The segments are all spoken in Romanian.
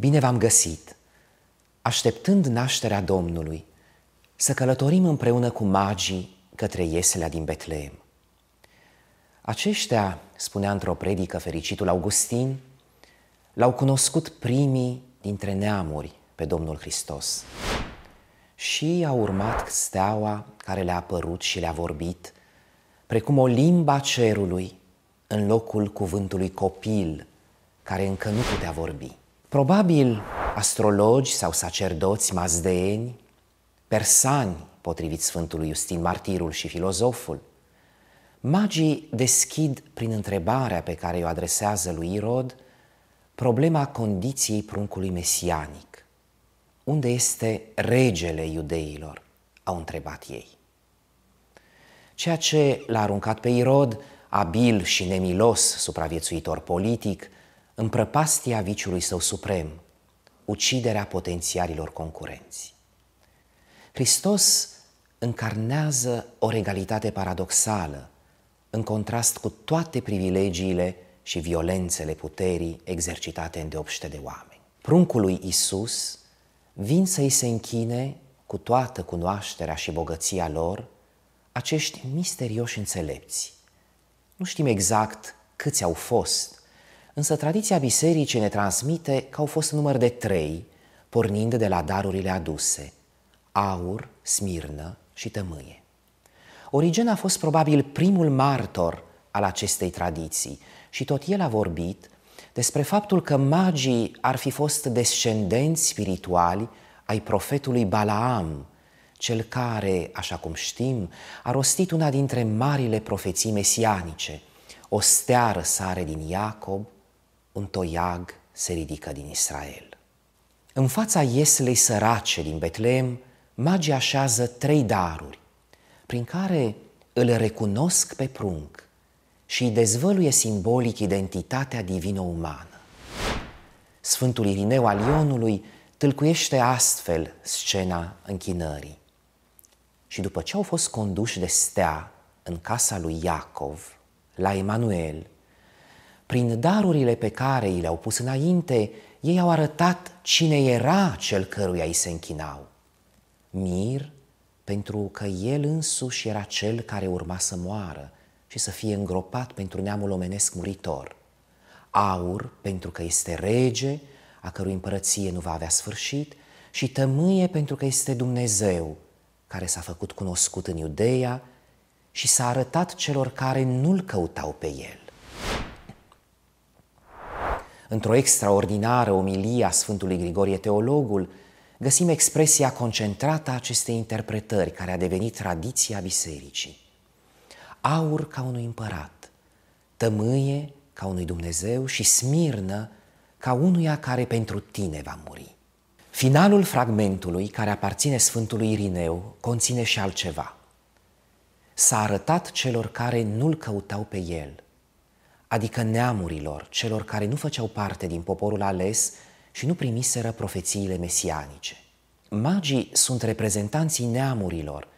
Bine v-am găsit! Așteptând nașterea Domnului, să călătorim împreună cu magii către ieselea din Betleem. Aceștia, spunea într-o predică fericitul Augustin, l-au cunoscut primii dintre neamuri pe Domnul Hristos și a urmat steaua care le-a apărut și le-a vorbit, precum o limba cerului în locul cuvântului copil care încă nu putea vorbi. Probabil astrologi sau sacerdoți mazdeeni, persani, potrivit Sfântului Justin Martirul și filozoful, magii deschid prin întrebarea pe care o adresează lui Irod problema condiției pruncului mesianic. Unde este regele iudeilor? au întrebat ei. Ceea ce l-a aruncat pe Irod, abil și nemilos supraviețuitor politic, în prăpastia viciului său suprem, uciderea potențialilor concurenți. Hristos încarnează o regalitate paradoxală, în contrast cu toate privilegiile și violențele puterii exercitate în deopște de oameni. Pruncului Isus vin să-i se închine cu toată cunoașterea și bogăția lor acești misterioși înțelepți. Nu știm exact câți au fost, însă tradiția bisericii ne transmite că au fost număr de trei, pornind de la darurile aduse, aur, smirnă și tămâie. Origen a fost probabil primul martor al acestei tradiții și tot el a vorbit despre faptul că magii ar fi fost descendenți spirituali ai profetului Balaam, cel care, așa cum știm, a rostit una dintre marile profeții mesianice. O steară sare din Iacob, un toiag se ridică din Israel. În fața ieslei sărace din Betleem, magii așează trei daruri, prin care îl recunosc pe prunc și îi dezvăluie simbolic identitatea divino-umană. Sfântul Irineu al Ionului tâlcuiește astfel scena închinării. Și după ce au fost conduși de stea în casa lui Iacov, la Emanuel, prin darurile pe care i le-au pus înainte, ei au arătat cine era cel căruia îi se închinau. Mir, pentru că el însuși era cel care urma să moară și să fie îngropat pentru neamul omenesc muritor. Aur, pentru că este rege, a cărui împărăție nu va avea sfârșit, și tămâie pentru că este Dumnezeu, care s-a făcut cunoscut în Iudeea și s-a arătat celor care nu-L căutau pe El. Într-o extraordinară omilie a Sfântului Grigorie Teologul, găsim expresia concentrată a acestei interpretări, care a devenit tradiția bisericii. Aur ca unui împărat, tămâie ca unui Dumnezeu și smirnă ca unuia care pentru tine va muri. Finalul fragmentului care aparține Sfântului Irineu conține și altceva. S-a arătat celor care nu-l căutau pe el – adică neamurilor, celor care nu făceau parte din poporul ales și nu primiseră profețiile mesianice. Magii sunt reprezentanții neamurilor,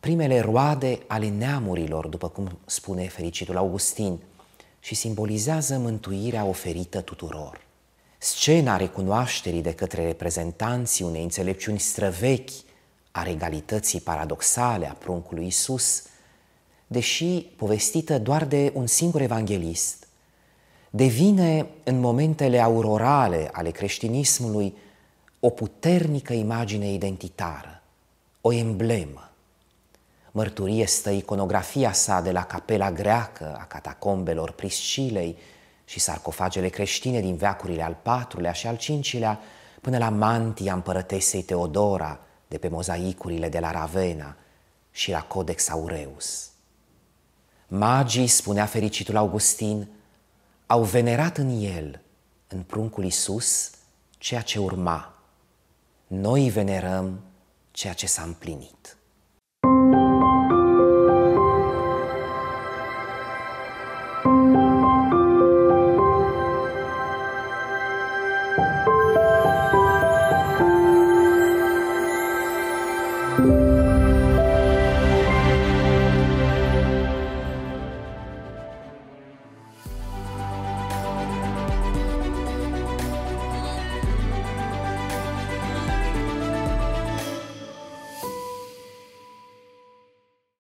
primele roade ale neamurilor, după cum spune fericitul Augustin, și simbolizează mântuirea oferită tuturor. Scena recunoașterii de către reprezentanții unei înțelepciuni străvechi a regalității paradoxale a pruncului Isus – deși povestită doar de un singur evanghelist, devine în momentele aurorale ale creștinismului o puternică imagine identitară, o emblemă. Mărturie stă iconografia sa de la capela greacă a catacombelor Priscilei și sarcofagele creștine din veacurile al patrulea și al cincilea, până la mantia împărătesei Teodora de pe mozaicurile de la Ravena și la Codex Aureus. Magii, spunea fericitul Augustin, au venerat în el, în pruncul Isus, ceea ce urma. Noi venerăm ceea ce s-a împlinit.